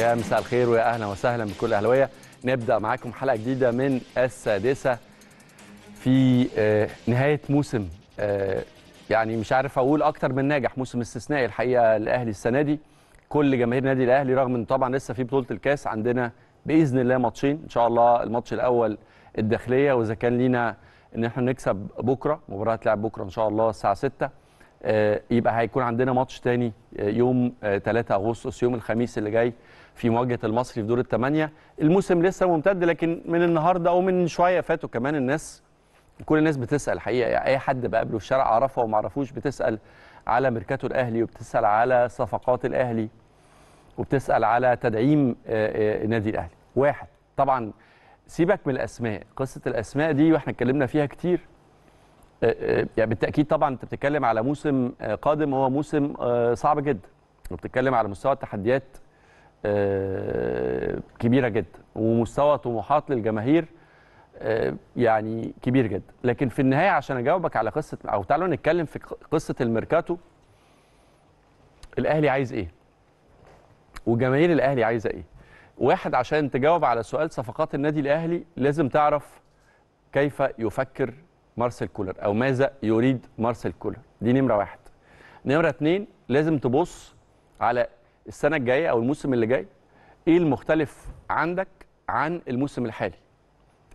يا مساء الخير ويا اهلا وسهلا بكل اهلاويه نبدا معاكم حلقه جديده من السادسه في آه، نهايه موسم آه، يعني مش عارف اقول اكتر من ناجح موسم استثنائي الحقيقه الاهلي السنه دي كل جماهير نادي الاهلي رغم ان طبعا لسه في بطوله الكاس عندنا باذن الله ماتشين ان شاء الله الماتش الاول الداخليه واذا كان لينا ان احنا نكسب بكره مباراه تلعب بكره ان شاء الله الساعه 6 آه، يبقى هيكون عندنا ماتش تاني آه، يوم 3 آه، اغسطس يوم الخميس اللي جاي في مواجهه المصري في دور الثمانيه الموسم لسه ممتد لكن من النهارده او من شويه فاتوا كمان الناس كل الناس بتسال حقيقه يعني اي حد بقابله في الشارع عرفه وما عرفوش بتسال على ميركاتو الاهلي وبتسال على صفقات الاهلي وبتسال على تدعيم النادي الاهلي واحد طبعا سيبك من الاسماء قصه الاسماء دي واحنا اتكلمنا فيها كتير آه، آه، يعني بالتاكيد طبعا انت بتتكلم على موسم آه، قادم هو موسم صعب جدا وبتتكلم على مستوى التحديات كبيره جدا ومستوى طموحات للجماهير يعني كبير جدا لكن في النهايه عشان اجاوبك على قصه او تعالوا نتكلم في قصه الميركاتو الاهلي عايز ايه وجماهير الاهلي عايزه ايه واحد عشان تجاوب على سؤال صفقات النادي الاهلي لازم تعرف كيف يفكر مارسيل كولر او ماذا يريد مارسيل كولر دي نمره واحد نمره اتنين لازم تبص على السنه الجايه او الموسم اللي جاي ايه المختلف عندك عن الموسم الحالي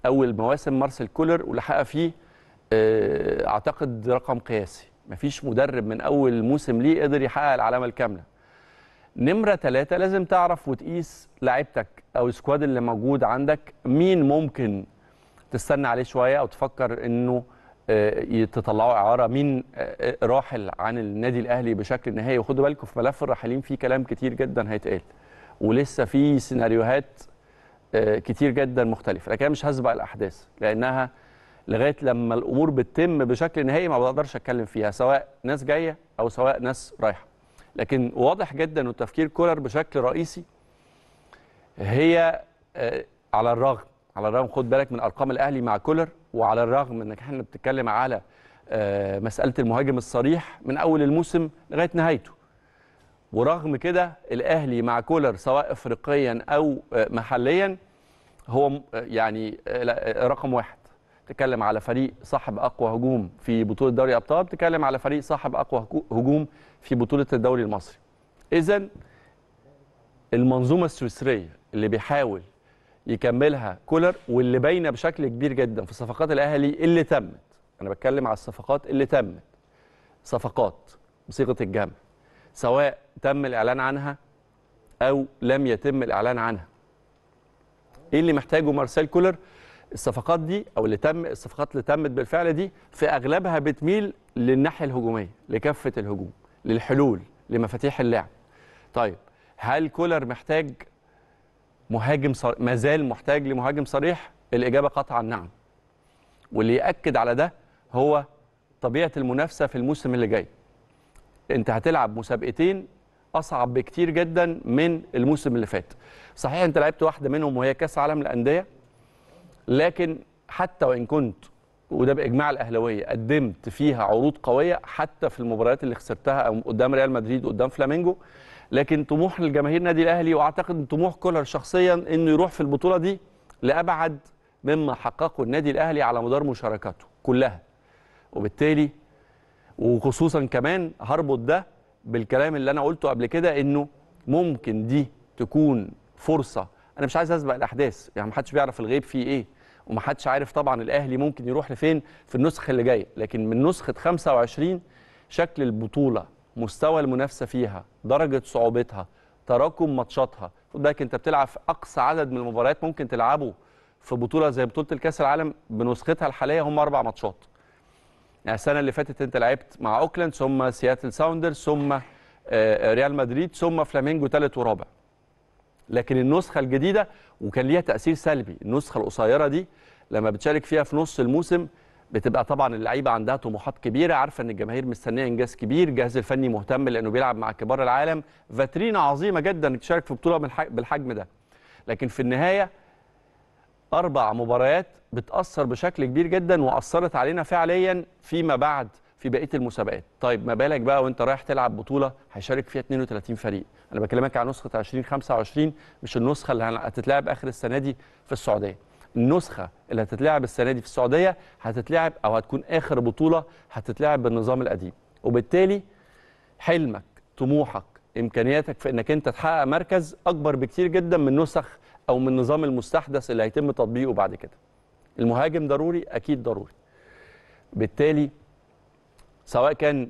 اول مواسم مارسيل كولر واللي حقق فيه اه اعتقد رقم قياسي مفيش مدرب من اول موسم ليه قدر يحقق العلامه الكامله نمره ثلاثة لازم تعرف وتقيس لعبتك او السكواد اللي موجود عندك مين ممكن تستنى عليه شويه او تفكر انه آه، تطلعوا اعاره مين آه، آه، راحل عن النادي الاهلي بشكل نهائي وخدوا بالكم في ملف الراحلين في كلام كتير جدا هيتقال ولسه في سيناريوهات كتير جدا مختلفه لكن انا مش هسبق الاحداث لانها لغايه لما الامور بتتم بشكل نهائي ما بقدرش اتكلم فيها سواء ناس جايه او سواء ناس رايحه لكن واضح جدا وتفكير كولر بشكل رئيسي هي على الرغم على الرغم خد بالك من ارقام الاهلي مع كولر وعلى الرغم انك احنا بنتكلم على آه، مساله المهاجم الصريح من اول الموسم لغايه نهايته ورغم كده الاهلي مع كولر سواء افريقيا او آه، محليا هو آه، يعني رقم واحد تتكلم على فريق صاحب اقوى هجوم في بطوله دوري ابطال تكلم على فريق صاحب اقوى هجوم في بطوله الدوري المصري اذا المنظومه السويسريه اللي بيحاول يكملها كولر واللي باينه بشكل كبير جدا في صفقات الاهلي اللي تمت انا بتكلم على الصفقات اللي تمت صفقات بصيغه الجمع سواء تم الاعلان عنها او لم يتم الاعلان عنها ايه اللي محتاجه مارسيل كولر الصفقات دي او اللي تم الصفقات اللي تمت بالفعل دي في اغلبها بتميل للناحيه الهجوميه لكافه الهجوم للحلول لمفاتيح اللعب طيب هل كولر محتاج مهاجم صريح ما زال محتاج لمهاجم صريح الاجابه قطعا نعم واللي ياكد على ده هو طبيعه المنافسه في الموسم اللي جاي انت هتلعب مسابقتين اصعب بكتير جدا من الموسم اللي فات صحيح انت لعبت واحده منهم وهي كاس عالم الانديه لكن حتى وان كنت وده باجماع الاهلاويه قدمت فيها عروض قويه حتى في المباريات اللي خسرتها قدام ريال مدريد وقدام فلامينجو لكن طموح الجماهير نادي الاهلي واعتقد طموح كولر شخصيا انه يروح في البطوله دي لابعد مما حققه النادي الاهلي على مدار مشاركاته كلها وبالتالي وخصوصا كمان هربط ده بالكلام اللي انا قلته قبل كده انه ممكن دي تكون فرصه انا مش عايز اسبق الاحداث يعني محدش بيعرف الغيب فيه ايه ومحدش عارف طبعا الاهلي ممكن يروح لفين في النسخه اللي جايه لكن من نسخه 25 شكل البطوله مستوى المنافسه فيها درجه صعوبتها تراكم ماتشاتها خد بالك انت بتلعب في اقصى عدد من المباريات ممكن تلعبه في بطوله زي بطوله الكاس العالم بنسختها الحاليه هم اربع ماتشات يعني السنه اللي فاتت انت لعبت مع اوكلاند ثم سياتل ساوندرز ثم آه، آه، ريال مدريد ثم فلامينجو ثالث ورابع لكن النسخه الجديده وكان ليها تاثير سلبي النسخه القصيره دي لما بتشارك فيها في نص الموسم بتبقى طبعا اللعيبه عندها طموحات كبيره عارفه ان الجماهير مستنيه انجاز كبير الجهاز الفني مهتم لانه بيلعب مع كبار العالم فاترينا عظيمه جدا تشارك في بطوله بالحجم ده لكن في النهايه اربع مباريات بتاثر بشكل كبير جدا واثرت علينا فعليا فيما بعد في بقيه المسابقات طيب ما بالك بقى وانت رايح تلعب بطوله هيشارك فيها 32 فريق انا بكلمك عن نسخه 2025 مش النسخه اللي هتتلعب اخر السنه دي في السعوديه النسخه اللي هتتلعب السنه دي في السعوديه هتتلعب او هتكون اخر بطوله هتتلعب بالنظام القديم وبالتالي حلمك طموحك امكانياتك في انك انت تحقق مركز اكبر بكتير جدا من نسخ او من النظام المستحدث اللي هيتم تطبيقه بعد كده المهاجم ضروري اكيد ضروري بالتالي سواء كان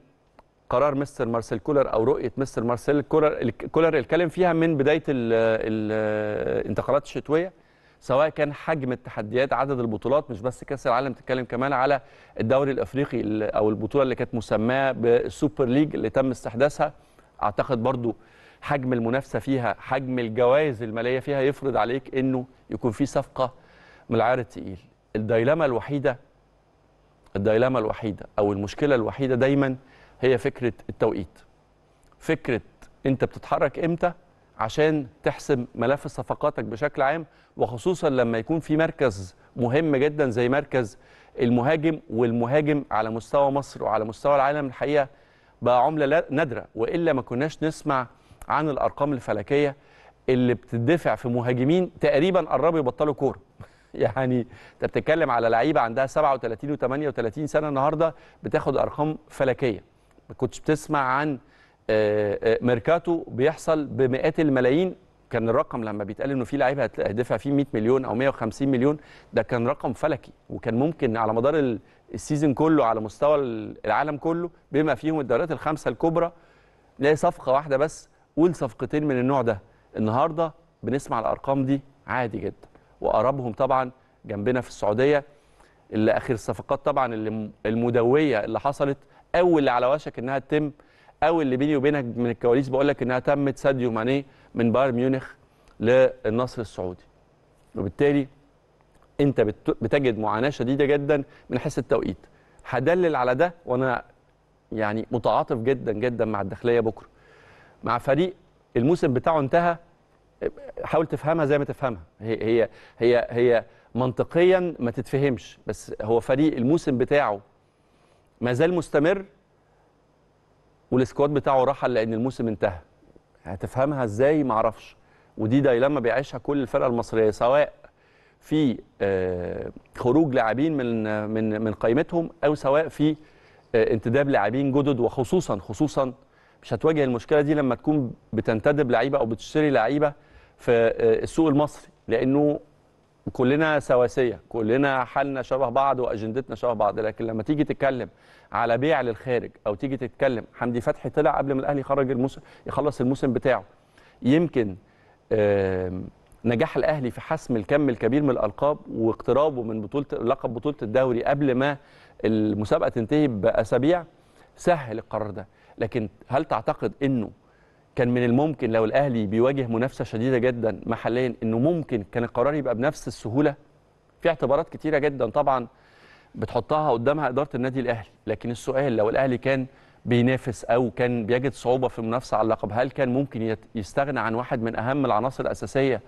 قرار مستر مارسيل كولر او رؤيه مستر مارسيل كولر كولر اتكلم فيها من بدايه الانتقالات الشتويه سواء كان حجم التحديات عدد البطولات مش بس كاس العالم تتكلم كمان على الدوري الافريقي او البطوله اللي كانت مسماه بالسوبر ليج اللي تم استحداثها اعتقد برضو حجم المنافسه فيها حجم الجوائز الماليه فيها يفرض عليك انه يكون في صفقه من العيار الثقيل الديلما الوحيده الديلما الوحيده او المشكله الوحيده دايما هي فكره التوقيت فكره انت بتتحرك امتى عشان تحسم ملف صفقاتك بشكل عام وخصوصا لما يكون في مركز مهم جدا زي مركز المهاجم والمهاجم على مستوى مصر وعلى مستوى العالم الحقيقه بقى عمله نادره والا ما كناش نسمع عن الارقام الفلكيه اللي بتدفع في مهاجمين تقريبا قربوا يبطلوا كوره يعني انت بتتكلم على لعيبه عندها 37 و38 سنه النهارده بتاخد ارقام فلكيه ما كنتش بتسمع عن آه، آه، ميركاتو بيحصل بمئات الملايين كان الرقم لما بيتقال انه في لعيبه هتدفع فيه 100 مليون او 150 مليون ده كان رقم فلكي وكان ممكن على مدار السيزون كله على مستوى العالم كله بما فيهم الدوريات الخمسه الكبرى نلاقي صفقه واحده بس قول صفقتين من النوع ده النهارده بنسمع الارقام دي عادي جدا واقربهم طبعا جنبنا في السعوديه اللي اخر الصفقات طبعا اللي المدويه اللي حصلت او اللي على وشك انها تتم او اللي بيني وبينك من الكواليس بقول لك انها تمت ساديو ماني من بايرن ميونخ للنصر السعودي وبالتالي انت بتجد معاناه شديده جدا من حيث التوقيت هدلل على ده وانا يعني متعاطف جدا جدا مع الداخليه بكره مع فريق الموسم بتاعه انتهى حاول تفهمها زي ما تفهمها هي هي هي, هي منطقيا ما تتفهمش بس هو فريق الموسم بتاعه ما زال مستمر والسكواد بتاعه رحل لان الموسم انتهى هتفهمها ازاي ما اعرفش ودي دايلاما بيعيشها كل الفرقه المصريه سواء في آه، خروج لاعبين من من من قائمتهم او سواء في آه، انتداب لاعبين جدد وخصوصا خصوصا مش هتواجه المشكله دي لما تكون بتنتدب لعيبه او بتشتري لعيبه في آه، السوق المصري لانه كلنا سواسيه كلنا حالنا شبه بعض واجندتنا شبه بعض لكن لما تيجي تتكلم على بيع للخارج او تيجي تتكلم حمدي فتحي طلع قبل ما الاهلي يخرج الموسم يخلص الموسم بتاعه يمكن نجاح الاهلي في حسم الكم الكبير من الالقاب واقترابه من بطوله لقب بطوله الدوري قبل ما المسابقه تنتهي باسابيع سهل القرار ده لكن هل تعتقد انه كان من الممكن لو الاهلي بيواجه منافسه شديده جدا محليا انه ممكن كان القرار يبقى بنفس السهوله في اعتبارات كتيره جدا طبعا بتحطها قدامها اداره النادي الاهلي لكن السؤال لو الاهلي كان بينافس او كان بيجد صعوبه في المنافسه على اللقب هل كان ممكن يستغنى عن واحد من اهم العناصر الاساسيه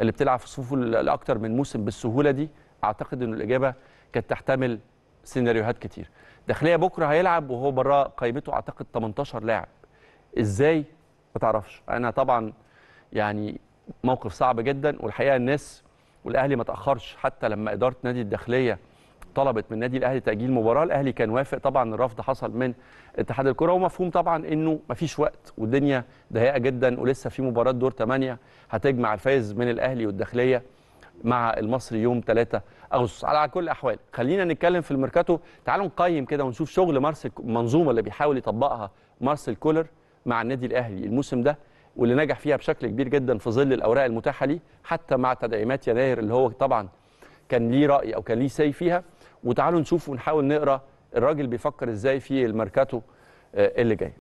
اللي بتلعب في صفوفه لاكثر من موسم بالسهوله دي اعتقد ان الاجابه كانت تحتمل سيناريوهات كتير داخليه بكره هيلعب وهو براه قائمته اعتقد 18 لاعب ازاي ما تعرفش انا طبعا يعني موقف صعب جدا والحقيقه الناس والاهلي ما تاخرش حتى لما اداره نادي الداخليه طلبت من نادي الاهلي تاجيل مباراه الاهلي كان وافق طبعا الرفض حصل من اتحاد الكره ومفهوم طبعا انه ما فيش وقت والدنيا ضيقه جدا ولسه في مباراه دور 8 هتجمع الفايز من الاهلي والداخليه مع المصري يوم 3 اغسطس على كل الاحوال خلينا نتكلم في الميركاتو تعالوا نقيم كده ونشوف شغل مارسيل المنظومه اللي بيحاول يطبقها مارسيل كولر مع النادي الاهلي الموسم ده واللي نجح فيها بشكل كبير جدا في ظل الاوراق المتاحه ليه حتى مع تدعيمات يناير اللي هو طبعا كان ليه راي او كان ليه سي فيها وتعالوا نشوف ونحاول نقرا الراجل بيفكر ازاي في الماركاتو آه، اللي جاي